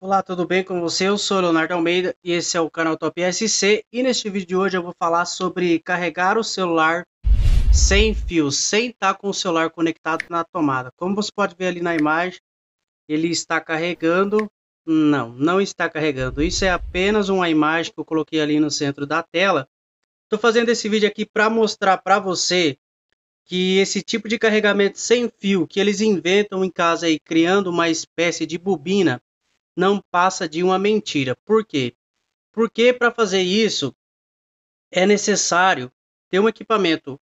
Olá, tudo bem com você? Eu sou Leonardo Almeida e esse é o canal Top SC e neste vídeo de hoje eu vou falar sobre carregar o celular sem fio, sem estar tá com o celular conectado na tomada. Como você pode ver ali na imagem, ele está carregando não, não está carregando. Isso é apenas uma imagem que eu coloquei ali no centro da tela. Estou fazendo esse vídeo aqui para mostrar para você que esse tipo de carregamento sem fio que eles inventam em casa e criando uma espécie de bobina, não passa de uma mentira. Por quê? Porque para fazer isso é necessário ter um equipamento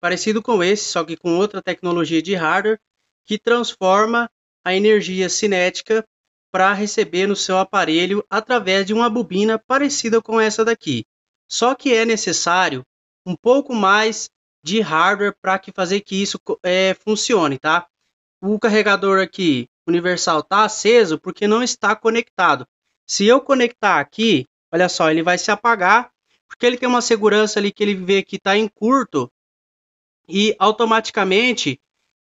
parecido com esse, só que com outra tecnologia de hardware que transforma a energia cinética para receber no seu aparelho através de uma bobina parecida com essa daqui. Só que é necessário um pouco mais de hardware para que fazer que isso é, funcione, tá? O carregador aqui universal está aceso porque não está conectado. Se eu conectar aqui, olha só, ele vai se apagar porque ele tem uma segurança ali que ele vê que está em curto e automaticamente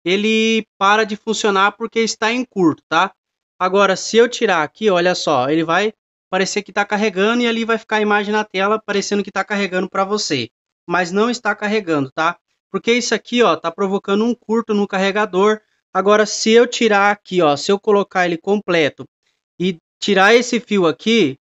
ele para de funcionar porque está em curto, tá? Agora, se eu tirar aqui, olha só, ele vai parecer que está carregando e ali vai ficar a imagem na tela parecendo que está carregando para você. Mas não está carregando, tá? Porque isso aqui, ó, tá provocando um curto no carregador. Agora, se eu tirar aqui, ó, se eu colocar ele completo e tirar esse fio aqui,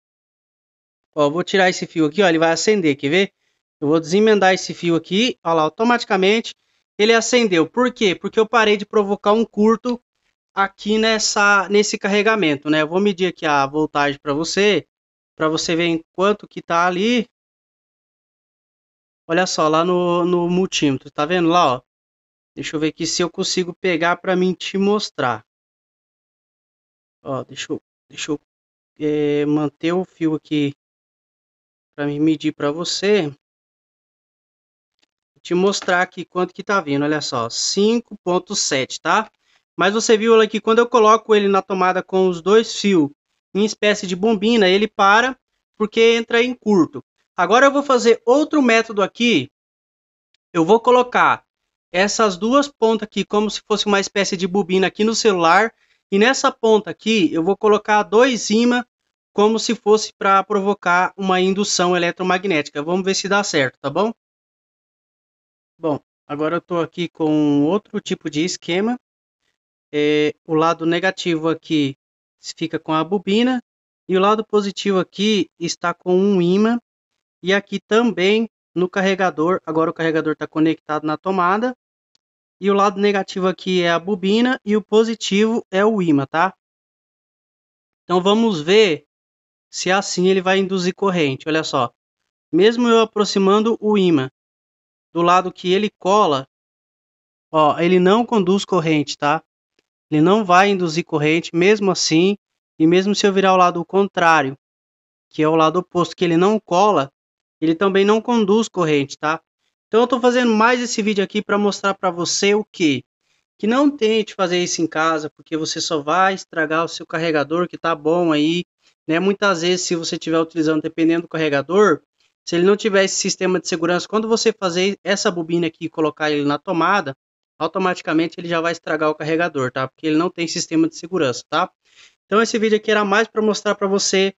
ó, vou tirar esse fio aqui, ó, ele vai acender, quer ver? Eu vou desemendar esse fio aqui, ó lá, automaticamente ele acendeu. Por quê? Porque eu parei de provocar um curto aqui nessa, nesse carregamento, né? Eu vou medir aqui a voltagem para você, para você ver quanto que tá ali. Olha só, lá no, no multímetro, tá vendo lá, ó? Deixa eu ver aqui se eu consigo pegar para mim te mostrar. Ó, deixa eu, deixa eu é, manter o fio aqui para me medir para você. Te mostrar aqui quanto que tá vindo, olha só, 5.7, tá? Mas você viu que quando eu coloco ele na tomada com os dois fios em espécie de bombina, ele para porque entra em curto. Agora eu vou fazer outro método aqui. Eu vou colocar essas duas pontas aqui como se fosse uma espécie de bobina aqui no celular. E nessa ponta aqui eu vou colocar dois ímãs como se fosse para provocar uma indução eletromagnética. Vamos ver se dá certo, tá bom? Bom, agora eu estou aqui com outro tipo de esquema. É, o lado negativo aqui fica com a bobina e o lado positivo aqui está com um imã e aqui também no carregador. Agora o carregador está conectado na tomada e o lado negativo aqui é a bobina e o positivo é o imã, tá? Então vamos ver se assim ele vai induzir corrente. Olha só, mesmo eu aproximando o imã do lado que ele cola, ó, ele não conduz corrente, tá? Ele não vai induzir corrente, mesmo assim, e mesmo se eu virar o lado contrário, que é o lado oposto, que ele não cola, ele também não conduz corrente, tá? Então eu estou fazendo mais esse vídeo aqui para mostrar para você o que? Que não tente fazer isso em casa, porque você só vai estragar o seu carregador que tá bom aí, né? Muitas vezes, se você estiver utilizando, dependendo do carregador, se ele não tiver esse sistema de segurança, quando você fazer essa bobina aqui e colocar ele na tomada, automaticamente ele já vai estragar o carregador, tá? Porque ele não tem sistema de segurança, tá? Então esse vídeo aqui era mais para mostrar para você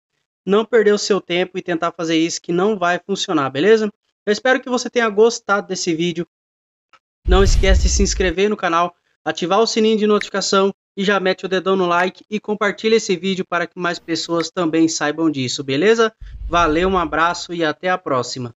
não perder o seu tempo e tentar fazer isso que não vai funcionar, beleza? Eu espero que você tenha gostado desse vídeo. Não esquece de se inscrever no canal, ativar o sininho de notificação e já mete o dedão no like e compartilha esse vídeo para que mais pessoas também saibam disso, beleza? Valeu, um abraço e até a próxima.